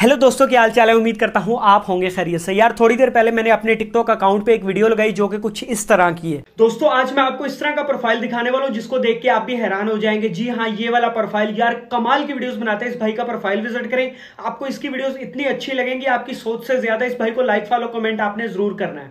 hello दोस्तों क्या हाल चाल है उम्मीद करता हूँ आप होंगे खैरियत से यार थोड़ी देर पहले मैंने अपने टिकटॉक अकाउंट पे एक वीडियो लगाई जो कि कुछ इस तरह की है दोस्तों आज मैं आपको इस तरह का प्रोफाइल दिखाने वाला हूँ जिसको देख के आप भी हैरान हो जाएंगे जी हाँ ये वाला प्रोफाइल यार कमाल की वीडियो बनाते हैं इस भाई का प्रोफाइल विजिट करें आपको इसकी वीडियो इतनी अच्छी लगेंगी आपकी सोच से ज्यादा इस भाई को लाइक फॉलो कमेंट आपने जरूर करना है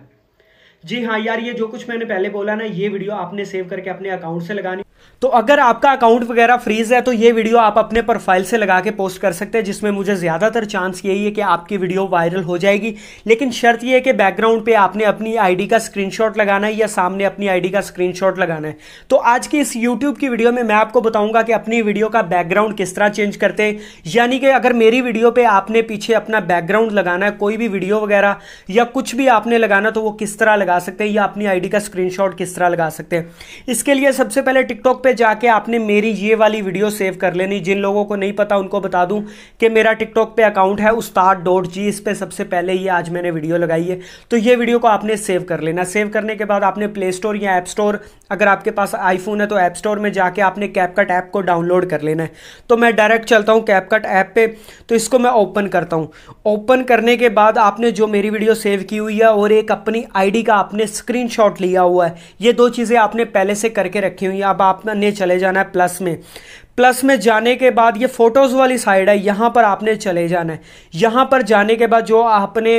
जी हाँ यार ये जो कुछ मैंने पहले बोला ना ये वीडियो आपने सेव करके अपने अकाउंट से लगानी तो अगर आपका अकाउंट वगैरह फ्रीज है तो ये वीडियो आप अपने प्रोफाइल से लगा के पोस्ट कर सकते हैं जिसमें मुझे ज़्यादातर चांस यही है कि आपकी वीडियो वायरल हो जाएगी लेकिन शर्त यह है कि बैकग्राउंड पे आपने अपनी आईडी का स्क्रीनशॉट लगाना है या सामने अपनी आईडी का स्क्रीनशॉट लगाना है तो आज की इस यूट्यूब की वीडियो में मैं आपको बताऊंगा कि अपनी वीडियो का बैकग्राउंड किस तरह चेंज करते हैं यानी कि अगर मेरी वीडियो पर आपने पीछे अपना बैकग्राउंड लगाना है कोई भी वीडियो वगैरह या कुछ भी आपने लगाना तो वो किस तरह लगा सकते हैं या अपनी आई का स्क्रीन किस तरह लगा सकते हैं इसके लिए सबसे पहले टिकटॉक टिकटॉक पे जाके आपने मेरी ये वाली वीडियो सेव कर लेनी जिन लोगों को नहीं पता उनको बता दूं कि मेरा टिकटॉक पे अकाउंट है उस्ताद डॉट जी इस पर सबसे पहले ये आज मैंने वीडियो लगाई है तो ये वीडियो को आपने सेव कर लेना सेव करने के बाद आपने प्ले स्टोर या ऐप स्टोर अगर आपके पास आईफोन है तो ऐप स्टोर में जाके आपने कैपकट ऐप को डाउनलोड कर लेना है तो मैं डायरेक्ट चलता हूँ कैपकट ऐप पे तो इसको मैं ओपन करता हूँ ओपन करने के बाद आपने जो मेरी वीडियो सेव की हुई है और एक अपनी आईडी का आपने स्क्रीनशॉट लिया हुआ है ये दो चीज़ें आपने पहले से करके रखी हुई हैं अब आप आपने चले जाना है प्लस में प्लस में जाने के बाद ये फोटोज़ वाली साइड है यहां पर आपने चले जाना है यहां पर जाने के बाद जो आपने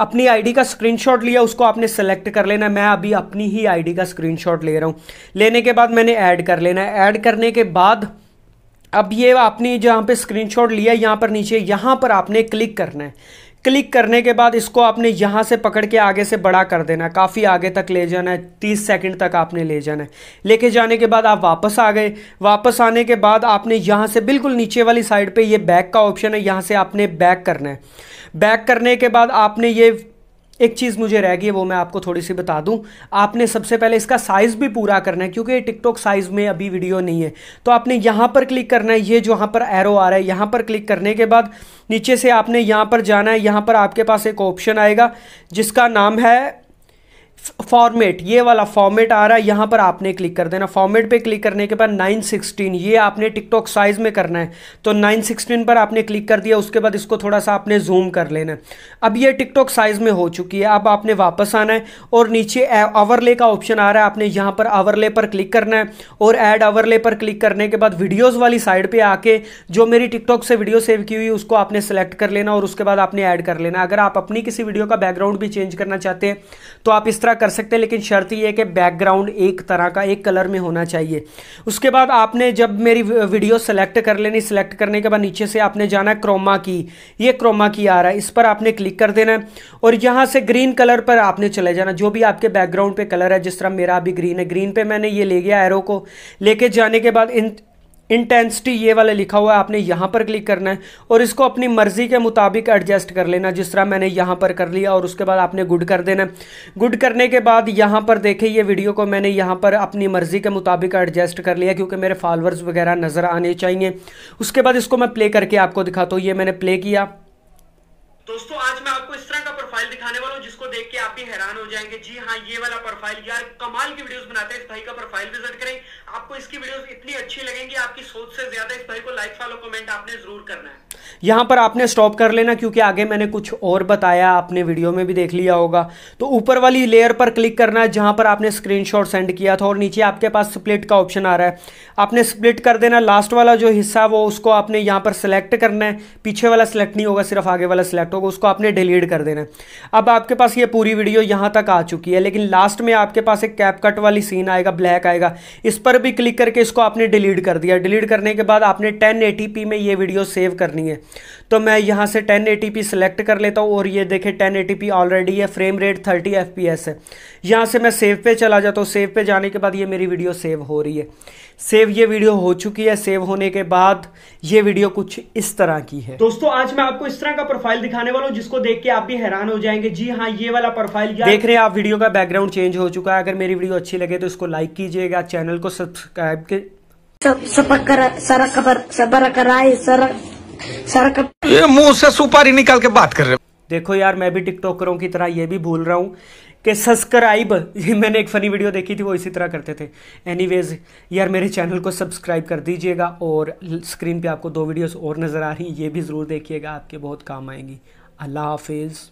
अपनी आईडी का स्क्रीनशॉट लिया उसको आपने सेलेक्ट कर लेना मैं अभी अपनी ही आईडी का स्क्रीनशॉट ले रहा हूं लेने के बाद मैंने ऐड कर लेना है ऐड करने के बाद अब ये आपने जहाँ पे स्क्रीनशॉट लिया यहाँ पर नीचे यहाँ पर आपने क्लिक करना है क्लिक करने के बाद इसको आपने यहाँ से पकड़ के आगे से बड़ा कर देना है काफ़ी आगे तक ले जाना है तीस सेकंड तक आपने ले जाना है लेके जाने के बाद आप वापस आ गए वापस आने के बाद आपने यहाँ से बिल्कुल नीचे वाली साइड पे ये बैक का ऑप्शन है यहाँ से आपने बैक करना है बैक करने के बाद आपने ये एक चीज़ मुझे रह गई है वो मैं आपको थोड़ी सी बता दूं आपने सबसे पहले इसका साइज़ भी पूरा करना है क्योंकि टिकटॉक साइज़ में अभी वीडियो नहीं है तो आपने यहाँ पर क्लिक करना है ये जो यहाँ पर एरो आ रहा है यहाँ पर क्लिक करने के बाद नीचे से आपने यहाँ पर जाना है यहाँ पर आपके पास एक ऑप्शन आएगा जिसका नाम है फॉर्मेट ये वाला फॉर्मेट आ रहा है यहां पर आपने क्लिक कर देना फॉर्मेट पे क्लिक करने के बाद 916 ये आपने टिकटॉक साइज में करना है तो 916 पर आपने क्लिक कर दिया उसके बाद इसको थोड़ा सा आपने जूम कर लेना है अब ये टिकटॉक साइज में हो चुकी है अब आपने वापस आना है और नीचे अवरले का ऑप्शन आ रहा है आपने यहाँ पर आवरले पर क्लिक करना है और एड आवरले पर क्लिक करने के बाद वीडियोज़ वाली साइड पर आके जो मेरी टिकटॉक से वीडियो सेव की हुई उसको आपने सेलेक्ट कर लेना और उसके बाद आपने एड कर लेना अगर आप अपनी किसी वीडियो का बैकग्राउंड भी चेंज करना चाहते हैं तो आप इस तरह वगैरह कर सकते हैं लेकिन शर्त ये है कि बैकग्राउंड एक तरह का एक कलर में होना चाहिए उसके बाद आपने जब मेरी वीडियो सेलेक्ट कर लेनी सेलेक्ट करने के बाद नीचे से आपने जाना क्रोमा की ये क्रोमा की आ रहा है इस पर आपने क्लिक कर देना है और यहाँ से ग्रीन कलर पर आपने चले जाना जो भी आपके बैकग्राउंड पे कलर है जिस तरह मेरा अभी ग्रीन है ग्रीन पे मैंने ये ले गया एरो को लेके जाने के बाद इन इंटेंसिटी ये वाला लिखा हुआ है आपने यहाँ पर क्लिक करना है और इसको अपनी मर्जी के मुताबिक एडजस्ट कर लेना जिस तरह मैंने यहाँ पर कर लिया और उसके बाद आपने गुड कर देना गुड करने के बाद यहाँ पर देखे ये वीडियो को मैंने यहाँ पर अपनी मर्जी के मुताबिक एडजस्ट कर लिया क्योंकि मेरे फॉलोअर्स वगैरह नज़र आने चाहिए उसके बाद इसको मैं प्ले करके आपको दिखाता हूँ ये मैंने प्ले किया हैरान हो जाएंगे जी हाँ ये वाला प्रोफाइल यार कमाल की वीडियोस बनाते हैं इस भाई का प्रोफाइल विजिट करें आपको इसकी वीडियोस इतनी अच्छी लगेंगी आपकी सोच से ज्यादा इस भाई को लाइक फॉलो कमेंट आपने जरूर करना है यहाँ पर आपने स्टॉप कर लेना क्योंकि आगे मैंने कुछ और बताया आपने वीडियो में भी देख लिया होगा तो ऊपर वाली लेयर पर क्लिक करना है जहाँ पर आपने स्क्रीनशॉट सेंड किया था और नीचे आपके पास स्प्लिट का ऑप्शन आ रहा है आपने स्प्लिट कर देना लास्ट वाला जो हिस्सा वो उसको आपने यहाँ पर सेलेक्ट करना है पीछे वाला सिलेक्ट नहीं होगा सिर्फ आगे वाला सिलेक्ट होगा उसको आपने डिलीट कर देना है अब आपके पास ये पूरी वीडियो वीडियो यहाँ तक आ चुकी है लेकिन लास्ट में आपके पास एक कैप कट वाली सीन आएगा ब्लैक आएगा इस पर भी क्लिक करके इसको आपने डिलीट कर दिया डिलीट करने के बाद आपने 1080p में ये वीडियो सेव करनी है तो मैं यहाँ से 1080p सिलेक्ट कर लेता हूँ और ये देखे 1080p ऑलरेडी है फ्रेम रेट थर्टी एफ है यहाँ से मैं सेव पे चला जाता हूँ सेव पे जाने के बाद ये मेरी वीडियो सेव हो रही है सेव ये वीडियो हो चुकी है सेव होने के बाद ये वीडियो कुछ इस तरह की है दोस्तों आज मैं आपको इस तरह का प्रोफाइल दिखाने वाला हूँ जिसको देख के आप भी हैरान हो जाएंगे जी हाँ ये वाला प्रोफाइल देख रहे हैं आप वीडियो का बैकग्राउंड चेंज हो चुका है अगर मेरी वीडियो अच्छी लगे तो इसको लाइक कीजिएगा चैनल को सब्सक्राइब के ये मुंह से सुपारी निकाल के बात कर रहे देखो यार मैं भी टिकटॉकरों की तरह ये भी भूल रहा हूँ कि सब्सक्राइब मैंने एक फ़नी वीडियो देखी थी वो इसी तरह करते थे एनीवेज यार मेरे चैनल को सब्सक्राइब कर दीजिएगा और स्क्रीन पे आपको दो वीडियोस और नज़र आ रही हैं ये भी ज़रूर देखिएगा आपके बहुत काम आएंगी अल्लाह हाफिज़